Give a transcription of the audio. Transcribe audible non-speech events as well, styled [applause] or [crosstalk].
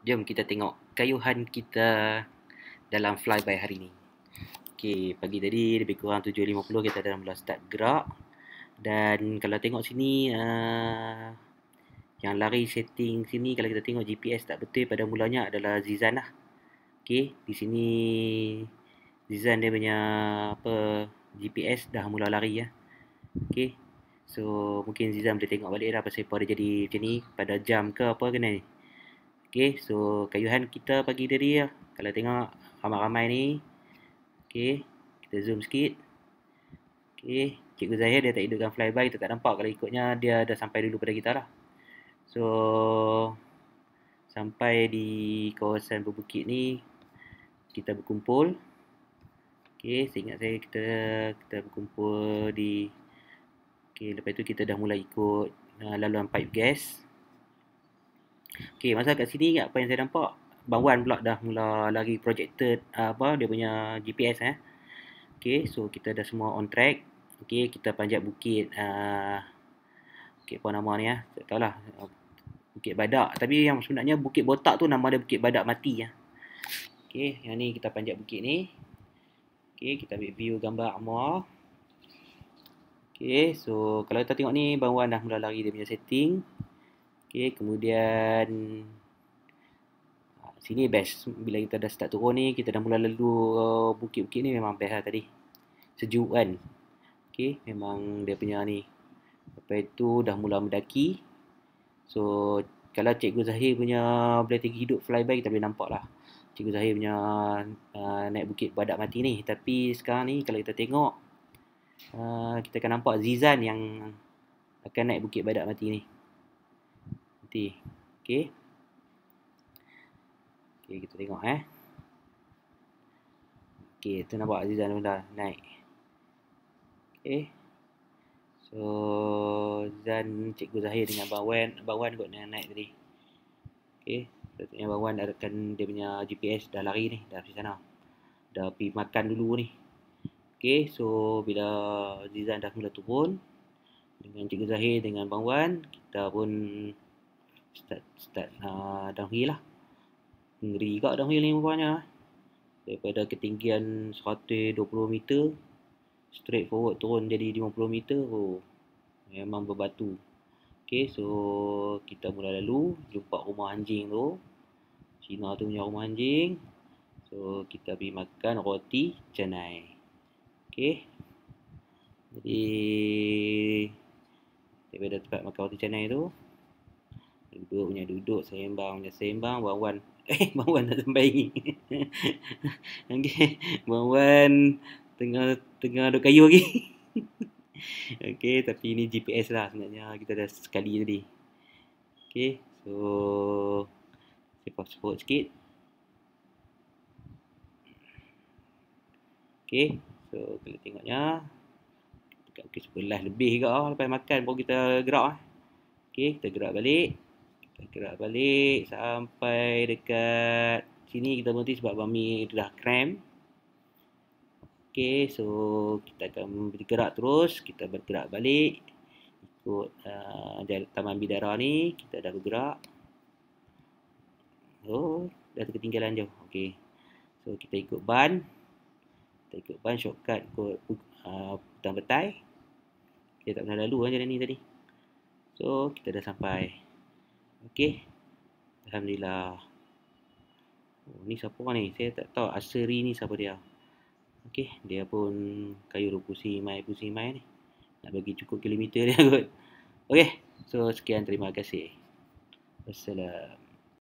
Jom kita tengok kayuhan kita dalam flyby hari ni. Okey, pagi tadi lebih kurang 7.50 kita dah mula start gerak. Dan kalau tengok sini, uh, yang lari setting sini kalau kita tengok GPS tak betul pada mulanya adalah Zizan lah. Okey, di sini Zizan dia punya apa GPS dah mula lari ya. Okey, so mungkin Zizan boleh tengok balik lah pasal apa dia jadi macam ni pada jam ke apa kena ni. Okay, so kayuhan kita bagi diri ya. Kalau tengok ramai-ramai ni. Okay, kita zoom sikit. Okay, Cikgu Zahir dia tak hidupkan flyby, kita tak nampak kalau ikutnya dia dah sampai dulu pada kita lah. So, sampai di kawasan berbukit ni, kita berkumpul. Okay, seingat saya kita kita berkumpul di... Okay, lepas tu kita dah mula ikut uh, laluan pipe gas. Okey, masa kat sini apa yang saya nampak Bang Wan pula dah mula lagi projected apa dia punya GPS eh. Okey, so kita dah semua on track. Okey, kita panjat bukit a uh, okay, apa nama ni ah. Tak tahulah. Bukit Badak. Tapi yang sebenarnya Bukit Botak tu nama dia Bukit Badak Mati ya. Okey, yang ni kita panjat bukit ni. Okey, kita ambil view gambar Amar. Okey, so kalau kita tengok ni Bang dah mula lagi dia punya setting. Okay, kemudian ah, sini best bila kita dah start turun ni kita dah mula lalu uh, bukit-bukit ni memang best lah tadi sejuk kan okey memang dia punya ni lepas itu dah mula mendaki so kalau cikgu Zahir punya boleh tinggi hidup flyby kita boleh nampak lah cikgu Zahir punya uh, naik bukit badak mati ni tapi sekarang ni kalau kita tengok uh, kita akan nampak Zizan yang akan naik bukit badak mati ni nanti. Okey. Okey, kita tengok eh. Okey, tu nampak Azizan dah naik. Okey. So, Zan, Cikgu Zahir dengan Abang Wan. Abang kot yang naik tadi. Okey. Sebenarnya Abang Wan dah dia punya GPS dah lari ni. Dah pergi sana. Dah pergi makan dulu ni. Okey. So, bila Zizan dah mula turun. Dengan Cikgu Zahir dengan Abang Kita pun start start uh, ha, downhill lah ngeri juga downhill ni rupanya daripada ketinggian 120 meter straight forward turun jadi 50 meter oh memang berbatu Okay, so kita mula lalu jumpa rumah anjing tu Cina tu punya rumah anjing so kita pergi makan roti canai Okay. jadi daripada tempat makan roti canai tu Duduk punya duduk Sembang punya sembang Wan-wan Eh Wan-wan [laughs] tak sampai ni [laughs] Okay wan Tengah Tengah duduk kayu lagi [laughs] Okay Tapi ni GPS lah sebenarnya Kita dah sekali tadi Okay So Kita pause forward sikit Okay So kita tengoknya Dekat okay, sebelah lebih juga lah oh, Lepas makan Bawa kita gerak lah Okay, kita gerak balik Bergerak lah, balik sampai dekat sini kita berhenti sebab Bami dah krem. Okay, so kita akan bergerak terus. Kita bergerak balik ikut uh, Taman Bidara ni. Kita dah bergerak. Oh, dah ketinggalan jauh. Okay. So, kita ikut ban. Kita ikut ban shortcut ikut uh, putang betai. Kita tak pernah lalu kan jalan ni tadi. So, kita dah sampai. Okey. Alhamdulillah. Oh, ni siapa ni? Saya tak tahu Asri ni siapa dia. Okey, dia pun kayu rupusi mai pusi mai ni. Nak bagi cukup kilometer dia [laughs] kot. Okey, so sekian terima kasih. Wassalam.